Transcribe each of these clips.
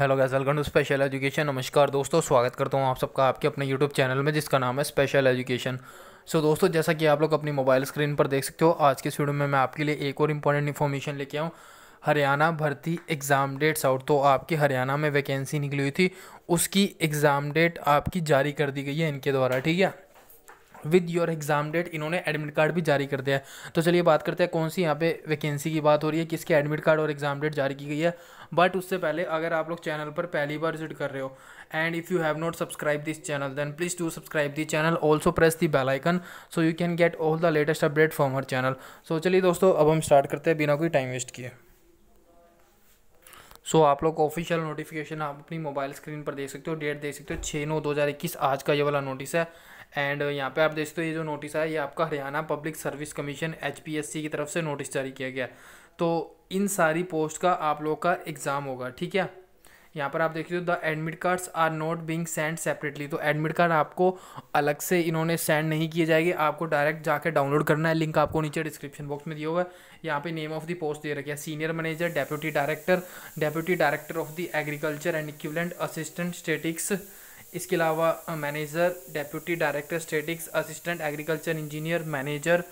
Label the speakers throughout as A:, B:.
A: hello guys welcome to special education नमस्कार दोस्तों स्वागत करता हूँ आप सबका आपके अपने यूट्यूब चैनल में जिसका नाम है स्पेशल एजुकेशन सो so, दोस्तों जैसा कि आप लोग अपनी मोबाइल स्क्रीन पर देख सकते हो आज के वीडियो में मैं आपके लिए एक और इम्पॉर्टेंट इन्फॉर्मेशन लेके आऊँ हरियाणा भर्ती एग्ज़ाम डेट्स आउट तो आपकी हरियाणा में वैकेंसी निकली हुई थी उसकी एग्ज़ाम डेट आपकी जारी कर दी गई है इनके द्वारा ठीक है विद योर एग्जाम डेट इन्होंने एडमिट कार्ड भी जारी कर दिया है तो चलिए बात करते हैं कौन सी यहाँ पे वैकेंसी की बात हो रही है किसके एडमिट कार्ड और एग्जाम डेट जारी की गई है बट उससे पहले अगर आप लोग चैनल पर पहली बार विजिट कर रहे हो and if you have not subscribe this channel then please to subscribe this channel also press the bell icon icon so you can get all the latest update from हर चैनल सो चलिए दोस्तों अब हम start करते हैं बिना कोई time waste किए सो so, आप लोग ऑफिशियल नोटिफिकेशन आप अपनी मोबाइल स्क्रीन पर देख सकते हो डेट देख सकते हो छः नौ दो हज़ार इक्कीस आज का ये वाला नोटिस है एंड यहाँ पे आप देख सकते हो ये जो नोटिस है ये आपका Haryana public service commission H की तरफ से नोटिस जारी किया गया तो इन सारी पोस्ट का आप लोग का एग्ज़ाम होगा ठीक है यहाँ पर आप देखिए तो the admit cards are not being send separately तो एडमिट कार्ड आपको अलग से इन्होंने सेंड नहीं किए जाएंगे आपको डायरेक्ट जाकर डाउनलोड करना है लिंक आपको नीचे डिस्क्रिप्शन बॉक्स में दिया होगा यहाँ पे नेम ऑफ द पोस्ट दे रखी है senior manager deputy director deputy director of the agriculture and equipment assistant statistics इसके अलावा manager deputy director statistics assistant agriculture engineer manager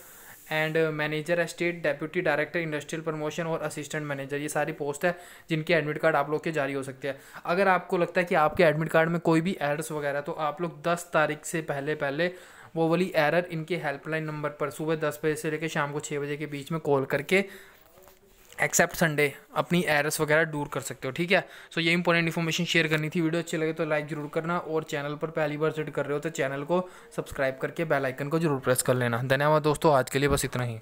A: and manager state deputy director industrial promotion और assistant manager ये सारी post है जिनके admit card आप लोग के जारी हो सकते हैं अगर आपको लगता है कि आपके एडमिट कार्ड में कोई भी एड्स वगैरह तो आप लोग दस तारीख से पहले पहले वो वाली एरर इनके हेल्पलाइन नंबर पर सुबह दस बजे से लेकर शाम को छः बजे के बीच में कॉल करके एक्सेप्ट संडे अपनी एरर्स वगैरह दूर कर सकते हो ठीक है सो so, ये इंपॉर्टेंट इन्फॉर्मेशन शेयर करनी थी वीडियो अच्छी लगे तो लाइक जरूर करना और चैनल पर पहली बार विजिट कर रहे हो तो चैनल को सब्सक्राइब करके बेल आइकन को जरूर प्रेस कर लेना धन्यवाद दोस्तों आज के लिए बस इतना ही